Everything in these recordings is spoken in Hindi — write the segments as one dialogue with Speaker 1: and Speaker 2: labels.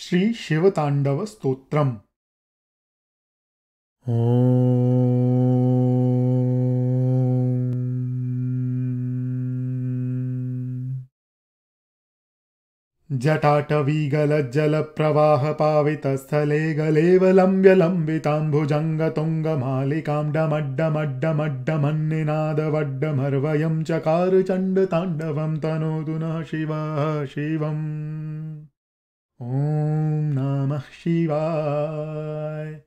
Speaker 1: श्री शिवतांडव स्तोत्रम जटाटवीगलज्जलप्रवाहपावितस्थले गलेवलम्ब्यलम्बिताम्भुजङ्गतुङ्गमालिकां डमड्डमड्डमड्डमन्निनादवड्डमर्वयं चकारचण्डताण्डवं तनोतु नः शिवः शिवम् Om Namah Shivaya.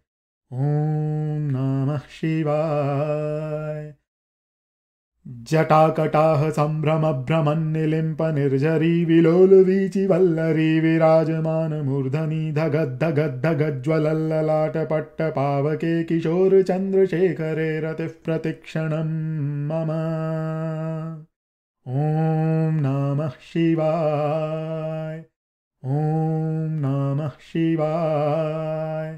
Speaker 1: Om Namah Shivaya. जटाकटाह सम्भ्रमभ्रमन्निलिम्प निर्झरी विलोलवीचिवल्लरी विराजमानमूर्धनि धगद्धगद्धगज्ज्वलल्ललाटपट्टपावके किशोरचन्द्रशेखरे रतिः प्रतिक्षणं मम ॐ नमः शिवाय ॐ नमः शिवाय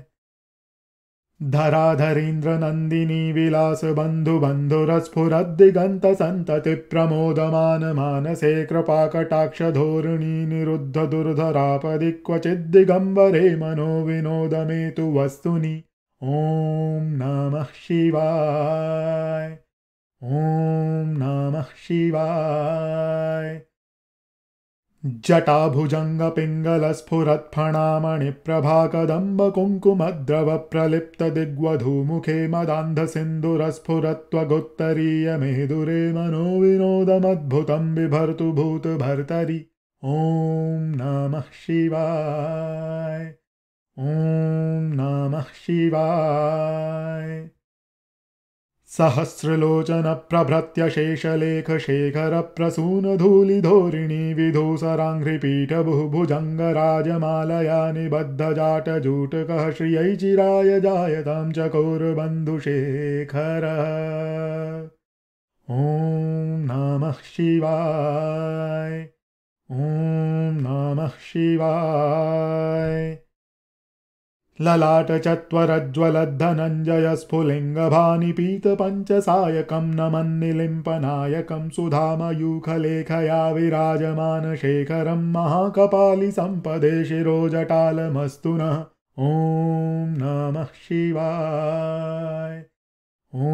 Speaker 1: धराधरीन्द्रनन्दिनी विलासबन्धुबन्धुरस्फुरद्दिगन्तसन्तति प्रमोदमानमानसे कृपाकटाक्षधोरिणि निरुद्धदुर्धरापदि क्वचिद्दिगम्बरे मनो विनोद तु वस्तुनि ॐ नमः शिवाय ॐ नमः शिवाय प्रलिप्त जटाभुजङ्गपिङ्गलस्फुरत्फणामणिप्रभाकदम्बकुङ्कुमद्रवप्रलिप्तदिग्वधूमुखे मदान्धसिन्धुरस्फुरत्वगुत्तरीयमेदुरे मनोविनोदमद्भुतं बिभर्तु भूतभर्तरि ॐ नमः शिवाय ॐ नमः शिवाय सहस्रलोचन प्रभृत्य शेषलेख शेखर प्रसून धूलिधोरिणी विधूसराङ्घ्रिपीठ भुभुजङ्गराजमालया निबद्धजाटजूटकः श्रियै चिराय जायतां चकोरबन्धुशेखरः ॐ नमः शिवाय ॐ नमः शिवाय ललाटचत्वरज्ज्वलद्धनञ्जयस्फुलिङ्गभानिपीतपञ्चसायकं न मन्निलिम्पनायकं सुधामयूखलेखया विराजमानशेखरं महाकपालिसम्पदे शिरोजटालमस्तु नः ॐ नमः शिवाय ॐ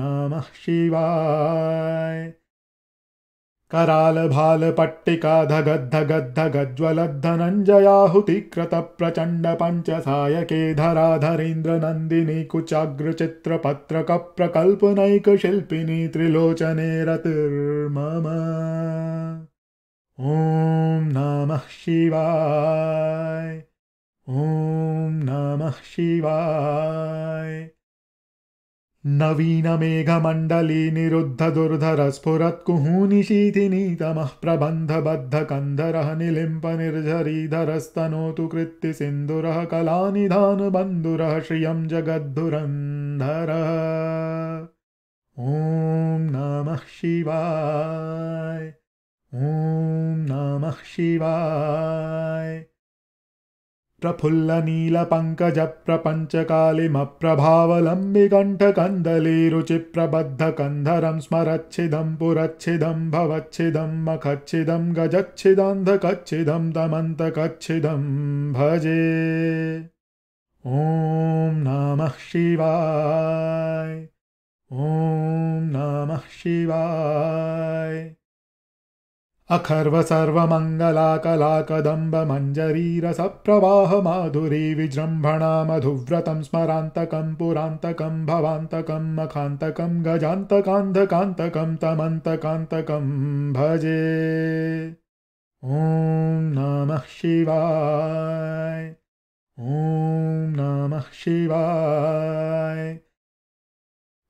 Speaker 1: नमः शिवाय। कराल कृत प्रचंड करालभालपट्टिका धगद्धगद्धगज्ज्वलद्धनञ्जयाहुतिकृतप्रचण्डपञ्चसायके धराधरीन्द्रनन्दिनी कुचाग्रचित्रपत्रकप्रकल्पनैकशिल्पिनी त्रिलोचने रतिर्मम ॐ नमः शिवाय ॐ नमः शिवाय नवीनमेघमण्डली निरुद्धदुर्धरस्फुरत्कुहूनि शीतिनीतमः प्रबन्धबद्धकन्धरः कृत्तिसिन्धुरः कलानिधानुबन्धुरः श्रियं जगद्धुरन्धर ॐ नमः शिवाय ॐ नमः शिवाय प्रफुल्लनीलपङ्कजप्रपञ्चकालिमप्रभावलम्बिकण्ठकन्दलिरुचिप्रबद्धकन्धरं स्मरच्छिदं पुरच्छिदं भवच्छिदं मखच्छिदं गजच्छिदन्धकच्छिदं तमन्तकच्छिदं भजे ॐ नमः शिवाय ॐ नमः शिवाय अखर्वसर्वमङ्गलाकलाकदम्बमञ्जरीरसप्रवाहमाधुरी विजृम्भणा मधुव्रतं स्मरान्तकं पुरान्तकं भवान्तकम् अखान्तकं गजान्तकान्धकान्तकं तमन्तकान्तकं भजे ॐ नमः शिवाय ॐ नमः शिवाय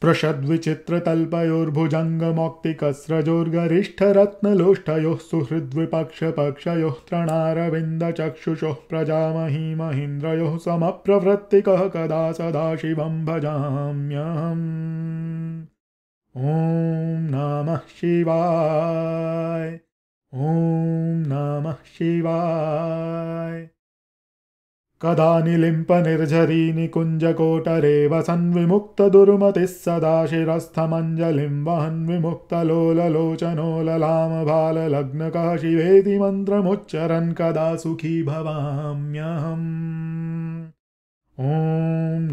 Speaker 1: स्पृशद्विचित्रतल्पयोर्भुजङ्गमौक्तिकस्रजोर्गरिष्ठरत्नलोष्ठयोः सुहृद्विपक्षपक्षयोः तृणारविन्दचक्षुषोः प्रजामही महीन्द्रयोः समप्रवृत्तिकः कदा सदा शिवं भजाम्यहम् ॐ नमः शिवाय ॐ नमः शिवाय कदा नि लिम्पनिर्झरीनि कुञ्जकोटरेवसन् विमुक्तदुरुमतिः सदा शिरस्थमञ्जलिम्बहन् विमुक्तलोलोचनो ललामभालग्नकाशिवेदि मन्त्रमुच्चरन् कदा सुखी भवाम्यहम् ॐ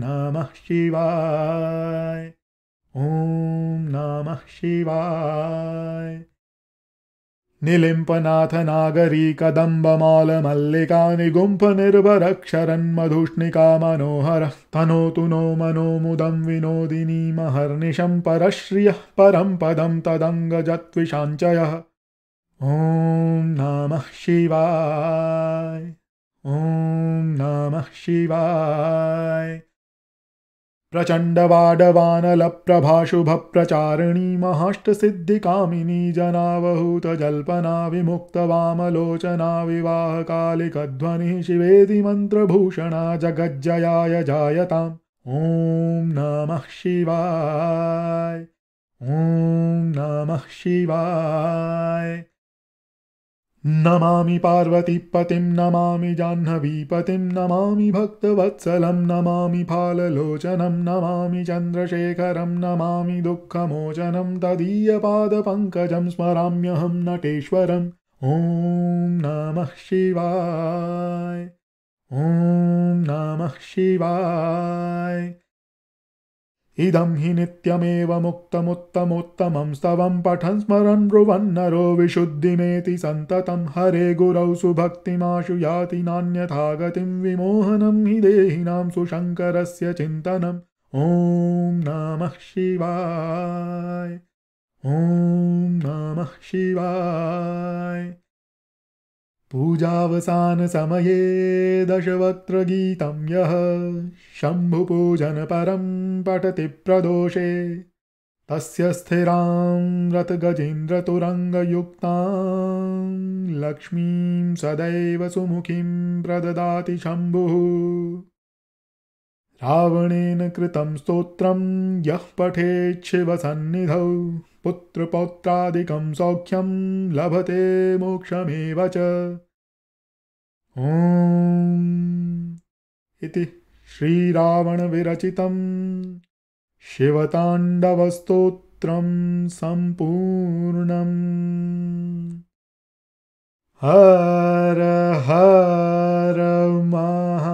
Speaker 1: नमः शिवाय ॐ नमः शिवाय निलिंपनाथ निलिम्पनाथनागरी कदम्बमालमल्लिका निगुम्फनिर्भरक्षरन्मधुष्णिका मनोहरः तनोतु नो मनो मुदं विनोदिनीमहर्निशं परश्रियः परं पदं तदङ्गजत्विषाञ्चयः ॐ नमः शिवाय ओ नमः शिवाय प्रचारिणी प्रचण्डवाडवानलप्रभाशुभप्रचारिणी महाष्टसिद्धिकामिनी जनावहूतजल्पना विमुक्तवामलोचना विवाहकालिकध्वनिः शिवेदि मन्त्रभूषणा जगज्जयाय जायताम् ॐ नमः शिवाय ॐ नमः शिवाय नमामि पार्वतीपतिं नमामि जाह्नवीपतिं नमामि भक्तवत्सलं नमामि फाललोचनं नमामि चन्द्रशेखरं नमामि दुःखमोचनं तदीयपादपङ्कजं स्मराम्यहं नटेश्वरम् ॐ नमः शिवाय ॐ नमः शिवाय इदं हि नित्यमेव मुक्तमुत्तमोत्तमं स्तवं पठन् स्मरन् रुवन्नरो विशुद्धिमेति सन्ततं हरे गुरौ सुभक्तिमाशु याति नान्यथा गतिं विमोहनं हि देहिनां सुशङ्करस्य चिन्तनम् ॐ नमः शिवाय ॐ नमः शिवाय पूजावसान पूजावसानसमये दशवक्त्रगीतं यः परं पठति प्रदोषे तस्य स्थिरां रतगजेन्द्रतुरङ्गयुक्तां लक्ष्मीं सदैव सुमुखीं प्रददाति शम्भुः रावणेन कृतं स्तोत्रं यः पठेत् शिवसन्निधौ पुत्रपौत्रादिकं सौख्यं लभते मोक्षमेव च ॐ इति श्रीरावणविरचितं शिवताण्डवस्तोत्रं सम्पूर्णम् हर हर महा